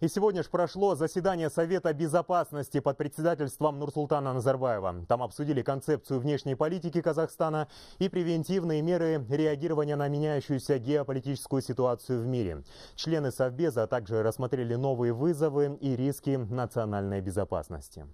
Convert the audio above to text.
И сегодня же прошло заседание Совета Безопасности под председательством Нурсултана Назарбаева. Там обсудили концепцию внешней политики Казахстана и превентивные меры реагирования на меняющуюся геополитическую ситуацию в мире. Члены Совбеза также рассмотрели новые вызовы и риски национальной безопасности.